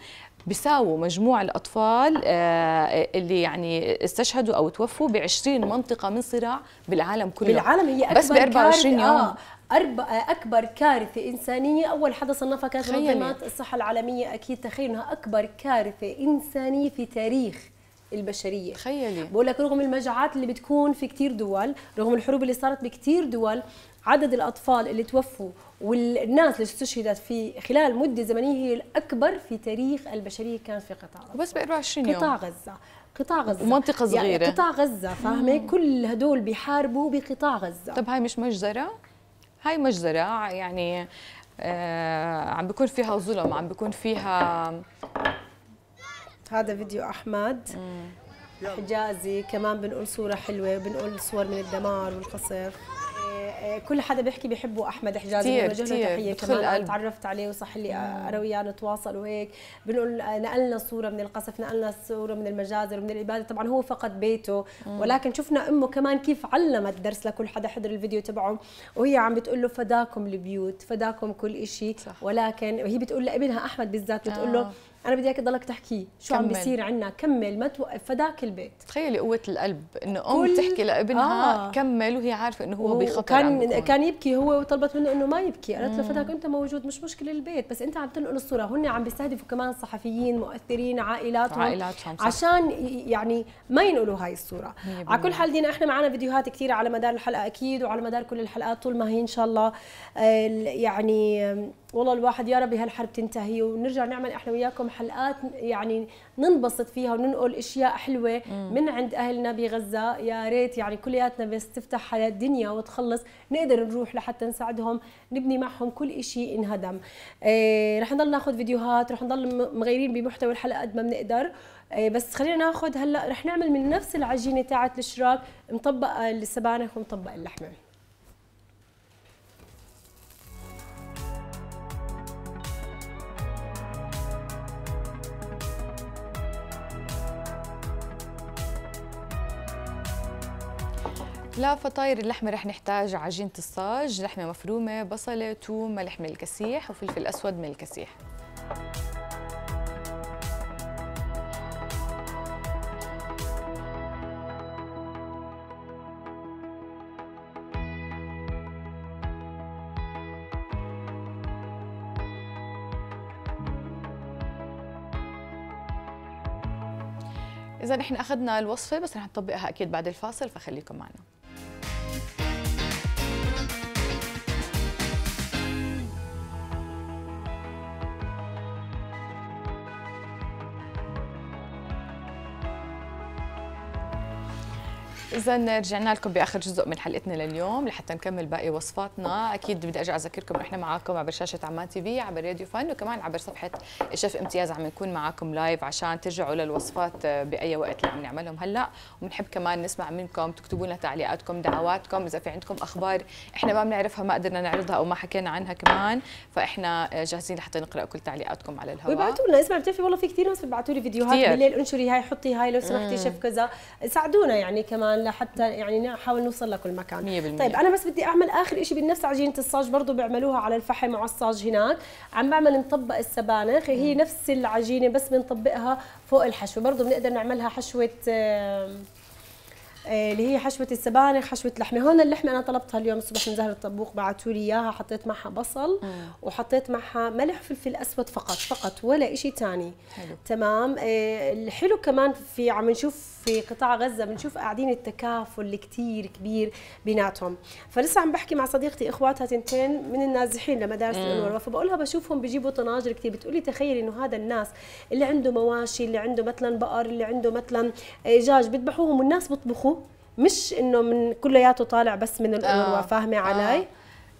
بيساووا مجموع الأطفال آه، اللي يعني استشهدوا أو توفوا ب 20 منطقة من صراع بالعالم كله بالعالم هي أكبر بس ب 24 يوم آه. أربع أكبر كارثة إنسانية أول حدا صنفها كانت منظمات الصحة العالمية أكيد تخيل أنها أكبر كارثة إنسانية في تاريخ البشريه تخيلي بقول لك رغم المجاعات اللي بتكون في كثير دول رغم الحروب اللي صارت بكثير دول عدد الاطفال اللي توفوا والناس اللي استشهدت في خلال مده زمنيه هي الاكبر في تاريخ البشريه كان في قطاع غزه وبس ب 24 يوم قطاع غزه قطاع غزه ومنطقه يعني صغيره يعني قطاع غزه فاهمه كل هدول بيحاربوا بقطاع غزه طب هاي مش مجزره هاي مجزره يعني آه عم بيكون فيها ظلم عم بيكون فيها هذا فيديو احمد حجازي كمان بنقول صوره حلوه بنقول صور من الدمار والقصر إيه، إيه، كل حدا بيحكي بيحبه احمد حجازي بنوجه له تحيه كمان تعرفت عليه وصح لي انا وياه نتواصل وهيك بنقول آه، نقلنا صوره من القصف نقلنا صوره من المجازر ومن الاباده طبعا هو فقد بيته مم. ولكن شفنا امه كمان كيف علمت درس لكل حدا حضر الفيديو تبعه وهي عم بتقول له فداكم البيوت فداكم كل شيء ولكن وهي بتقول لابنها احمد بالذات بتقول له آه. انا بدي اياك تضلك تحكي شو كمل. عم بيصير عنا كمل ما توقف فداك البيت تخيلي قوه القلب انه ام كل... تحكي لابنها آه. كمل وهي عارفه انه هو بخطر كان كان يبكي هو وطلبت منه انه ما يبكي قالت له فداك انت موجود مش مشكله البيت بس انت عم تنقل الصوره هن عم بيستهدفوا كمان صحفيين مؤثرين عائلاتهم عائلاتهم عشان يعني ما ينقلوا هاي الصوره على كل حال دينا احنا معنا فيديوهات كثيره على مدار الحلقه اكيد وعلى مدار كل الحلقات طول ما هي ان شاء الله آه، يعني والله الواحد يا رب هالحرب تنتهي ونرجع نعمل احنا وياكم اليوم حلقات يعني ننبسط فيها وننقل اشياء حلوه من عند اهلنا بغزه يا ريت يعني كلياتنا بس تفتح الدنيا وتخلص نقدر نروح لحتى نساعدهم نبني معهم كل شيء انهدم إيه رح نضل ناخذ فيديوهات رح نضل مغيرين بمحتوى الحلقه قد ما بنقدر إيه، بس خلينا ناخذ هلا رح نعمل من نفس العجينه تاعت الشراك مطبقه السبانخ ومطبقه اللحمه لفطاير اللحمة رح نحتاج عجينة الصاج لحمة مفرومة بصلة ثوم ملح من الكسيح وفلفل أسود من الكسيح إذا نحن أخذنا الوصفة بس رح نطبقها أكيد بعد الفاصل فخليكم معنا اذا رجعنا لكم باخر جزء من حلقتنا لليوم لحتى نكمل باقي وصفاتنا اكيد بدي ارجع اذكركم احنا معاكم عبر شاشه عمان تي في عبر راديو فن وكمان عبر صفحه شيف امتياز عم نكون معاكم لايف عشان ترجعوا للوصفات باي وقت اللي عم نعملهم هلا وبنحب كمان نسمع منكم تكتبوا لنا تعليقاتكم دعواتكم اذا في عندكم اخبار احنا ما بنعرفها ما قدرنا نعرضها او ما حكينا عنها كمان فاحنا جاهزين لحتى نقرا كل تعليقاتكم على الهواء ويبعتوا لنا اسمع بتعرفي والله في كثير ناس بتبعتوا لي فيديوهات بالليل انشري هاي حطي هاي لو سمحتي شيف كذا ساعدونا يعني كمان لحتى يعني نحاول نوصل لكل مكان 100% طيب انا بس بدي اعمل اخر شيء بنفس عجينه الصاج برضه بيعملوها على الفحم وعلى الصاج هناك عم بعمل نطبق السبانخ هي نفس العجينه بس بنطبقها فوق الحشوه برضه بنقدر نعملها حشوه آه، اللي هي حشوة السبانخ حشوة لحمة هون اللحمة أنا طلبتها اليوم الصبح من زهر الطبوخ بعثوا لي إياها حطيت معها بصل مم. وحطيت معها ملح فلفل أسود فقط فقط ولا شيء ثاني تمام آه، الحلو كمان في عم نشوف في قطاع غزه بنشوف قاعدين التكافل كتير كبير بيناتهم فلسه عم بحكي مع صديقتي اخواتها تنتين من النازحين لمدارس الانور فبقولها بشوفهم بجيبوا طناجر كثير بتقولي تخيلي انه هذا الناس اللي عنده مواشي اللي عنده مثلا بقر اللي عنده مثلا دجاج بيذبحوهم والناس بيطبخوا مش انه من كلياته طالع بس من الانوروا آه. فاهمه علي آه.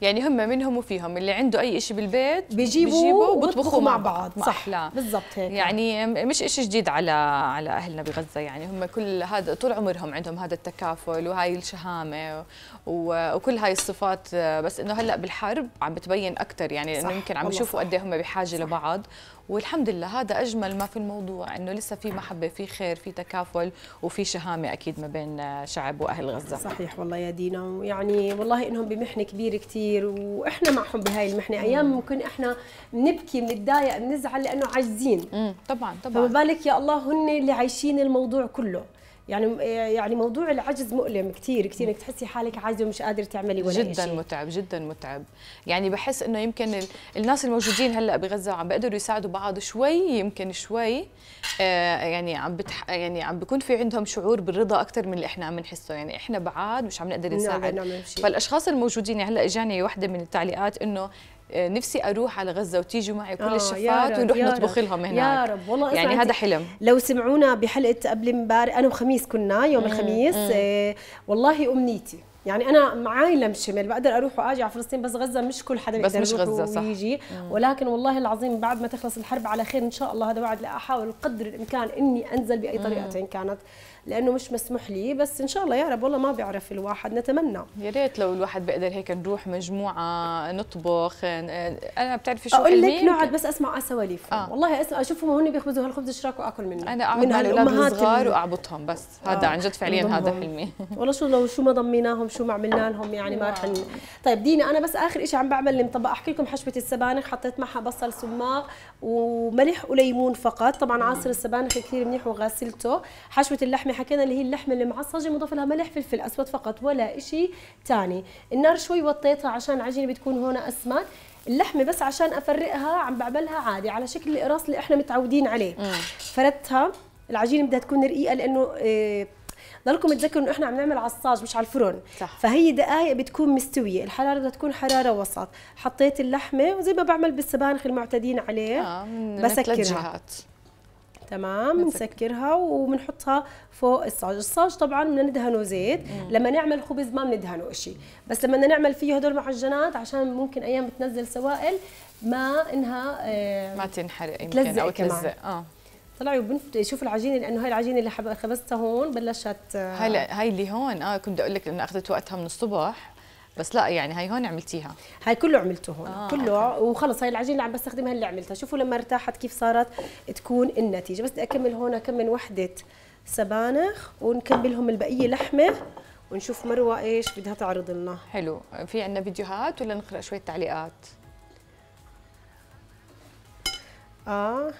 يعني هم منهم وفيهم اللي عنده اي شيء بالبيت بيجيبوا وبيطبخوا مع بعض مع صح لا بالضبط هيك يعني مش شيء جديد على على اهلنا بغزه يعني هم كل هذا طول عمرهم عندهم هذا التكافل وهاي الشهامه وكل هاي الصفات بس انه هلا بالحرب عم بتبين اكثر يعني انه يمكن عم يشوفوا قد إيه هم بحاجه صح. لبعض والحمد لله هذا اجمل ما في الموضوع انه لسه في محبه في خير في تكافل وفي شهامه اكيد ما بين شعب واهل غزه صحيح والله يا دينا ويعني والله انهم بمحنه كبيره كثير واحنا معهم بهاي المحنه ايام ممكن احنا بنبكي بنتضايق بنزعل لانه عاجزين طبعا طبعا فما بالك يا الله هن اللي عايشين الموضوع كله يعني إيه، يعني موضوع العجز مؤلم كثير كثير انك تحسي حالك عاجزه ومش قادره تعملي ولا جدا شيء. متعب جدا متعب يعني بحس انه يمكن الناس الموجودين هلا بغزه وعم بيقدروا يساعدوا بعض شوي يمكن شوي آه، يعني عم بتح يعني عم بكون في عندهم شعور بالرضا اكثر من اللي احنا عم نحسه يعني احنا بعاد مش عم نقدر نساعد نعم نعم فالاشخاص الموجودين يعني هلا اجاني وحده من التعليقات انه آه، نفسي اروح على غزه وتيجوا معي كل آه، الشفات ونروح نطبخ لهم هناك يا رب والله يعني هذا حلم لو سمعونا بحلقه قبل امبارح انا وخميس كنا يوم مم. الخميس مم. آه، والله امنيتي يعني انا معاي شمل بقدر اروح واجي على فلسطين بس غزه مش كل حدا بيقدر بس مش غزة صح. ويجي صح. ولكن والله العظيم بعد ما تخلص الحرب على خير ان شاء الله هذا وعد لا احاول قدر الامكان اني انزل باي طريقه كانت لانه مش مسموح لي بس ان شاء الله يا رب والله ما بيعرف الواحد نتمنى يا ريت لو الواحد بيقدر هيك نروح مجموعه نطبخ انا بتعرفي شو اقول لك نقعد بس اسمع اسواليف آه. والله اسمع اشوفهم هم بيخبزوا هالخبز رايكم واكل منه انا اقعد من مع الاولاد الصغار اللي... واعبطهم بس آه. هذا عن جد فعليا مضمهم. هذا حلمي والله شو لو شو ما ضميناهم شو ما عملنا لهم يعني ما رح آه. طيب دينا انا بس اخر شيء عم بعمل المطبق احكي لكم حشوه السبانخ حطيت معها بصل سماق وملح وليمون فقط طبعا عصير السبانخ كثير منيح وغسلته حشوه اللحمه حكينا اللي هي اللحمه المعصجه مضاف لها ملح فلفل اسود فقط ولا شيء ثاني النار شوي وطيتها عشان العجينه بتكون هون اسمك اللحمه بس عشان افرقها عم بعملها عادي على شكل الاقراص اللي احنا متعودين عليه فردتها العجينه بدها تكون رقيقه لانه إيه ضلكم تذكروا انه احنا عم نعمل عصاج مش على الفرن صح. فهي دقائق بتكون مستويه الحراره بدها تكون حراره وسط حطيت اللحمه وزي ما بعمل بالسبانخ المعتادين عليه آه بسكرها تمام بنسكرها وبنحطها فوق الصاج الصاج طبعا بدنا ندهنه زيت مم. لما نعمل خبز ما بندهنه شيء بس لما بدنا نعمل فيه هدول المعجنات عشان ممكن ايام بتنزل سوائل ما انها آه ما تنحرق يمكن او تلزق اه طلعوا بنت شوف العجينه لانه هاي العجينه اللي خبزتها هون بلشت هلا آه، هاي اللي هون اه كنت بدي اقول لك لانه اخذت وقتها من الصبح بس لا يعني هي هون عملتيها هاي كله عملته هون آه كله أوكي. وخلص هاي العجينه اللي عم بستخدمها اللي عملتها شوفوا لما ارتاحت كيف صارت تكون النتيجه بس بدي اكمل هون كم وحده سبانخ ونكملهم البقيه لحمه ونشوف مروه ايش بدها تعرض لنا حلو في عندنا فيديوهات ولا نقرا شويه تعليقات اه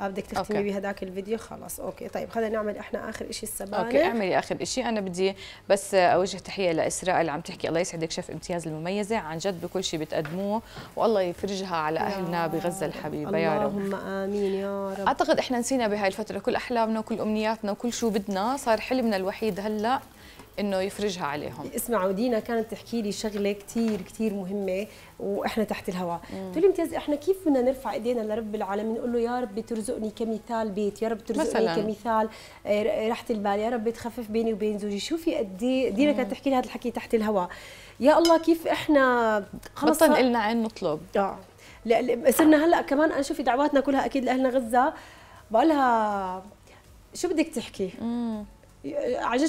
بدك تختمي بهذاك الفيديو خلص اوكي طيب خلينا نعمل احنا اخر شيء السبانخ اوكي اعملي اخر شيء انا بدي بس اوجه تحيه لاسراء اللي عم تحكي الله يسعدك شيف امتياز المميزه عن جد بكل شيء بتقدموه والله يفرجها على اهلنا بغزه الحبيبه يا رب اللهم امين يا رب اعتقد احنا نسينا بهاي الفتره كل احلامنا وكل امنياتنا وكل شو بدنا صار حلمنا الوحيد هلا انه يفرجها عليهم اسمعوا دينا كانت تحكي لي شغله كثير كثير مهمه واحنا تحت الهواء تقول لي امتياز احنا كيف بدنا نرفع ايدينا لرب العالمين نقول له يا رب ترزقني كمثال بيت يا رب ترزقني مثلاً. كمثال آه، راحه البال يا رب تخفف بيني وبين زوجي شوفي قد إيه دينا كانت تحكي لي هذا الحكي تحت الهواء يا الله كيف احنا خلص بطل لنا عين نطلب اه صرنا هلا كمان انا شوفي دعواتنا كلها اكيد لاهلنا غزه بقول لها شو بدك تحكي؟ مم.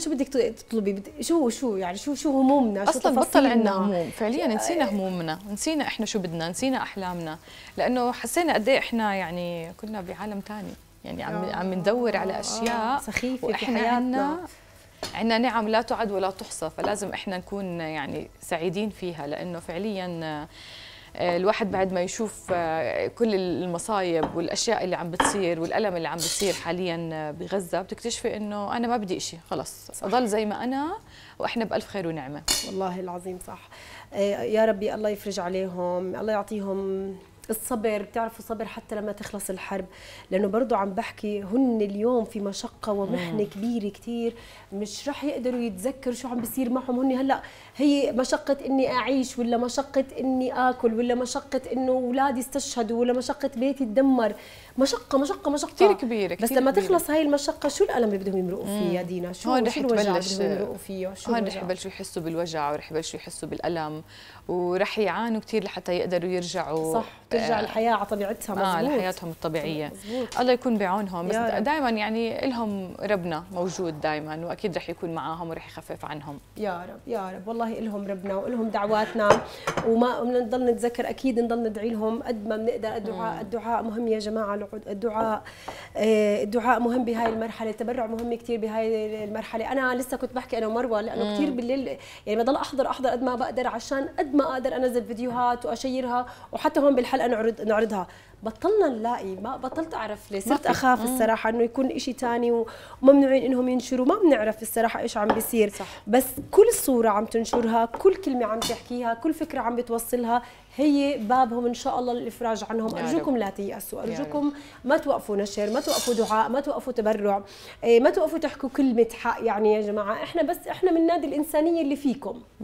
شو بدك تطلبي شو شو يعني شو شو همومنا شو اصلا بطل عندنا هموم فعليا نسينا همومنا نسينا احنا شو بدنا نسينا احلامنا لانه حسينا قد إيه احنا يعني كنا بعالم ثاني يعني عم آه عم ندور على آه. اشياء آه سخيفه واحنا عندنا عندنا نعم لا تعد ولا تحصى فلازم احنا نكون يعني سعيدين فيها لانه فعليا آه، الواحد بعد ما يشوف آه، كل المصايب والاشياء اللي عم بتصير والالم اللي عم بتصير حاليا آه، بغزه بتكتشفي انه انا ما بدي شيء خلص صح. اضل زي ما انا واحنا بالف خير ونعمه والله العظيم صح يا ربي الله يفرج عليهم الله يعطيهم الصبر بتعرفوا صبر حتى لما تخلص الحرب لانه برضو عم بحكي هن اليوم في مشقه ومحنه كبيره كثير مش رح يقدروا يتذكروا شو عم بيصير معهم هن هلا هي مشقة إني أعيش ولا مشقة إني آكل ولا مشقة إنه أولادي استشهدوا ولا مشقة بيتي تدمر مشقة مشقة مشقة كثير كبيرة بس لما تخلص هاي المشقة شو الألم اللي بدهم يمرقوا فيه يا دينا شو هون رح تبلش يمرقوا فيه شو هون رح يبلشوا يحسوا بالوجع ورح يبلشوا يحسوا بالألم ورح يعانوا كثير لحتى يقدروا يرجعوا صح ترجع آه الحياة على طبيعتها آه، مزبوط. آه لحياتهم الطبيعية مزبوط. الله يكون بعونهم بس دائما يعني لهم ربنا موجود دائما وأكيد رح يكون معاهم ورح يخفف عنهم يا رب يا رب والله والله إلهم ربنا وإلهم دعواتنا وما بنضل نتذكر أكيد نضل ندعي لهم قد ما بنقدر الدعاء الدعاء مهم يا جماعة الدعاء آه، الدعاء مهم بهاي المرحلة التبرع مهم كثير بهاي المرحلة أنا لسه كنت بحكي أنا ومروة لأنه كثير بالليل يعني بضل أحضر أحضر قد ما بقدر عشان قد ما أقدر أنزل فيديوهات وأشيرها وحتى هون بالحلقة نعرض نعرضها بطلنا نلاقي ما بطلت اعرف ليه صرت اخاف الصراحه انه يكون شيء ثاني وممنوعين انهم ينشروا ما بنعرف الصراحه ايش عم بيصير صح. بس كل صوره عم تنشرها كل كلمه عم تحكيها كل فكره عم بتوصلها هي بابهم ان شاء الله للافراج عنهم ارجوكم لا تيأسوا ارجوكم ما توقفوا نشر ما توقفوا دعاء ما توقفوا تبرع إيه، ما توقفوا تحكوا كلمه حق يعني يا جماعه احنا بس احنا من نادي الانسانيه اللي فيكم 100%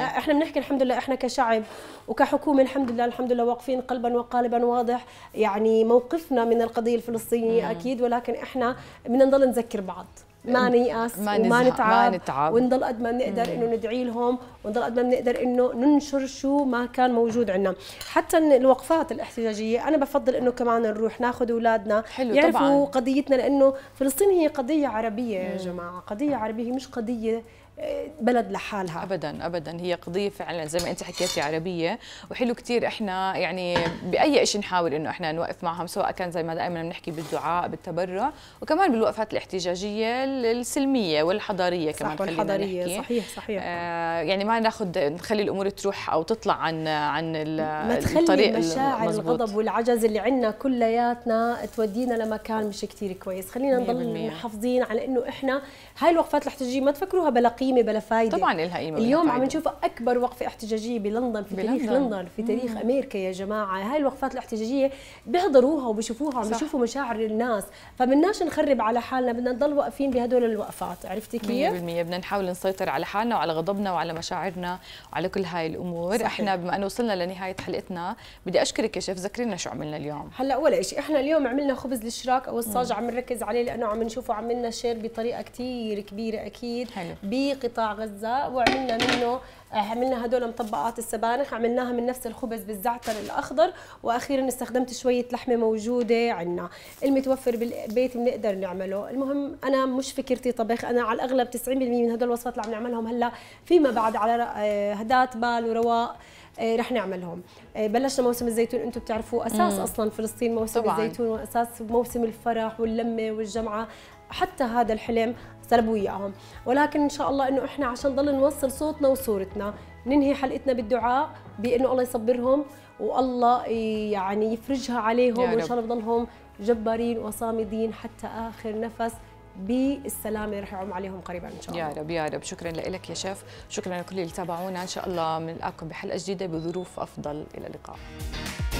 احنا بنحكي الحمد لله احنا كشعب وكحكومه الحمد لله الحمد لله واقفين قلبا وقالبا واضح يعني موقفنا من القضيه الفلسطينيه اكيد ولكن احنا بدنا نضل نذكر بعض ما نيأس ما وما نتعب, ما نتعب ونضل قد ما بنقدر انه ندعي لهم ونضل قد ما بنقدر انه ننشر شو ما كان موجود عندنا حتى الوقفات الاحتجاجيه انا بفضل انه كمان نروح ناخذ اولادنا يعرفوا طبعاً. قضيتنا لانه فلسطين هي قضيه عربيه يا جماعه قضيه عربيه مش قضيه بلد لحالها ابدا ابدا هي قضيه فعلا زي ما انت حكيتي عربيه وحلو كثير احنا يعني باي شيء نحاول انه احنا نوقف معهم سواء كان زي ما دائما بنحكي بالدعاء بالتبرع وكمان بالوقفات الاحتجاجيه السلميه والحضاريه صح كمان والحضاريه نحكي. صحيح صحيح آه يعني ما ناخذ نخلي الامور تروح او تطلع عن عن الطريق ما تخلي مشاعر الغضب والعجز اللي عندنا كلياتنا تودينا لمكان مش كثير كويس خلينا نضل محافظين على انه احنا هاي الوقفات الاحتجاجيه ما تفكروها بلقي قيمه بلا فايده طبعا لها قيمه اليوم عم نشوف اكبر وقفه احتجاجيه بلندن في بلندن. تاريخ لندن في تاريخ مم. امريكا يا جماعه هاي الوقفات الاحتجاجيه بيحضروها وبيشوفوها عم بيشوفوا مشاعر الناس فبدناش نخرب على حالنا بدنا نضل واقفين بهدول الوقفات عرفتي كيف 100% بدنا نحاول نسيطر على حالنا وعلى غضبنا وعلى مشاعرنا وعلى كل هاي الامور صحيح. احنا بما انه وصلنا لنهايه حلقتنا بدي اشكرك يا شيف ذكرينا شو عملنا اليوم هلا ولا شيء احنا اليوم عملنا خبز للشراك او الصاج عم نركز عليه لانه عم نشوفه عملنا شير بطريقه كثير كبيره اكيد حلو. قطاع غزه وعملنا منه آه، عملنا هدول مطبقات السبانخ عملناها من نفس الخبز بالزعتر الاخضر واخيرا استخدمت شويه لحمه موجوده عندنا المتوفر بالبيت بنقدر نعمله المهم انا مش فكرتي طبخ انا على الاغلب 90% من هدول الوصفات اللي عم نعملهم هلا فيما بعد على آه، هدات بال ورواق آه، رح نعملهم بلشنا موسم الزيتون انتم بتعرفوا اساس اصلا فلسطين موسم طبعاً. الزيتون واساس موسم الفرح واللمه والجمعه حتى هذا الحلم وياهم ولكن ان شاء الله انه احنا عشان نضل نوصل صوتنا وصورتنا ننهي حلقتنا بالدعاء بانه الله يصبرهم والله يعني يفرجها عليهم وان شاء الله بضلهم جبارين وصامدين حتى اخر نفس بالسلامة رح يعوم عليهم قريبا إن شاء الله يا رب يا رب شكرا لك يا شيف شكرا لكل اللي تابعونا إن شاء الله بنلقاكم بحلقة جديدة بظروف أفضل إلى اللقاء